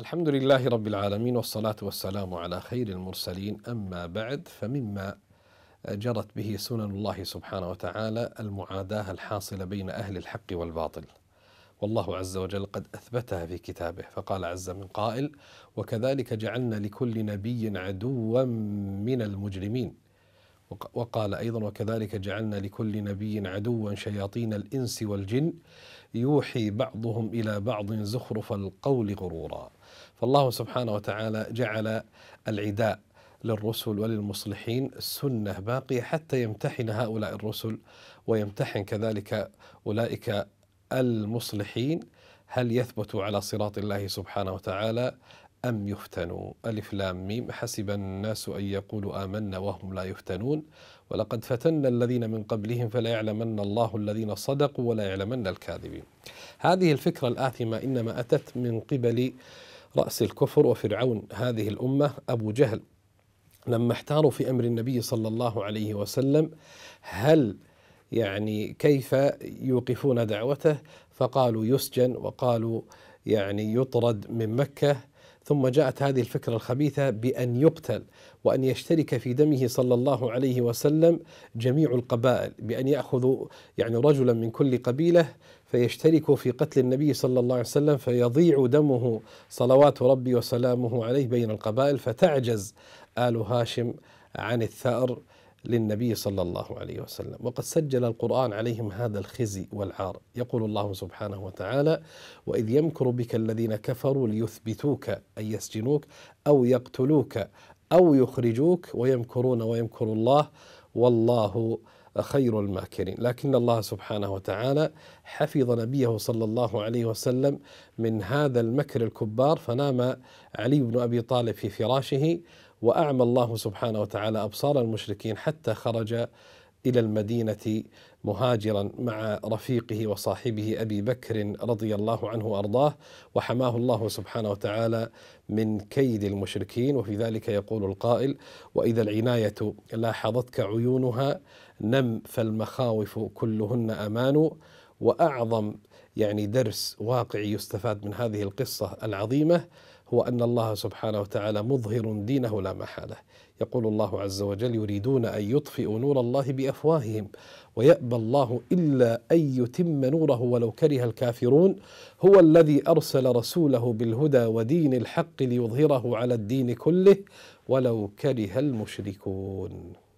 الحمد لله رب العالمين والصلاة والسلام على خير المرسلين أما بعد فمما جرت به سنن الله سبحانه وتعالى المعاداة الحاصلة بين أهل الحق والباطل والله عز وجل قد أثبتها في كتابه فقال عز من قائل وكذلك جعلنا لكل نبي عدوا من المجرمين وقال أيضا وكذلك جعلنا لكل نبي عدوا شياطين الإنس والجن يوحي بعضهم إلى بعض زخرف القول غرورا فالله سبحانه وتعالى جعل العداء للرسل وللمصلحين سنة باقية حتى يمتحن هؤلاء الرسل ويمتحن كذلك أولئك المصلحين هل يثبتوا على صراط الله سبحانه وتعالى أم يفتنوا ألف لام ميم حسب الناس أن يقولوا آمنا وهم لا يفتنون ولقد فتنا الذين من قبلهم فلا يعلمن الله الذين صدقوا ولا يعلمن الكاذبين هذه الفكرة الآثمة إنما أتت من قبل رأس الكفر وفرعون هذه الأمة أبو جهل لما احتاروا في أمر النبي صلى الله عليه وسلم هل يعني كيف يوقفون دعوته فقالوا يسجن وقالوا يعني يطرد من مكة ثم جاءت هذه الفكرة الخبيثة بأن يقتل وأن يشترك في دمه صلى الله عليه وسلم جميع القبائل بأن يأخذوا يعني رجلا من كل قبيلة فيشتركوا في قتل النبي صلى الله عليه وسلم فيضيع دمه صلوات ربي وسلامه عليه بين القبائل فتعجز آل هاشم عن الثأر للنبي صلى الله عليه وسلم وقد سجل القرآن عليهم هذا الخزي والعار يقول الله سبحانه وتعالى وإذ يمكر بك الذين كفروا ليثبتوك أي يسجنوك أو يقتلوك أو يخرجوك ويمكرون ويمكر الله والله خير الماكرين لكن الله سبحانه وتعالى حفظ نبيه صلى الله عليه وسلم من هذا المكر الكبار فنام علي بن أبي طالب في فراشه وأعمى الله سبحانه وتعالى أبصار المشركين حتى خرج إلى المدينة مهاجرا مع رفيقه وصاحبه أبي بكر رضي الله عنه وأرضاه وحماه الله سبحانه وتعالى من كيد المشركين وفي ذلك يقول القائل وإذا العناية لاحظتك عيونها نم فالمخاوف كلهن أمان واعظم يعني درس واقعي يستفاد من هذه القصه العظيمه هو ان الله سبحانه وتعالى مظهر دينه لا محاله يقول الله عز وجل يريدون ان يطفئوا نور الله بافواههم ويابى الله الا ان يتم نوره ولو كره الكافرون هو الذي ارسل رسوله بالهدى ودين الحق ليظهره على الدين كله ولو كره المشركون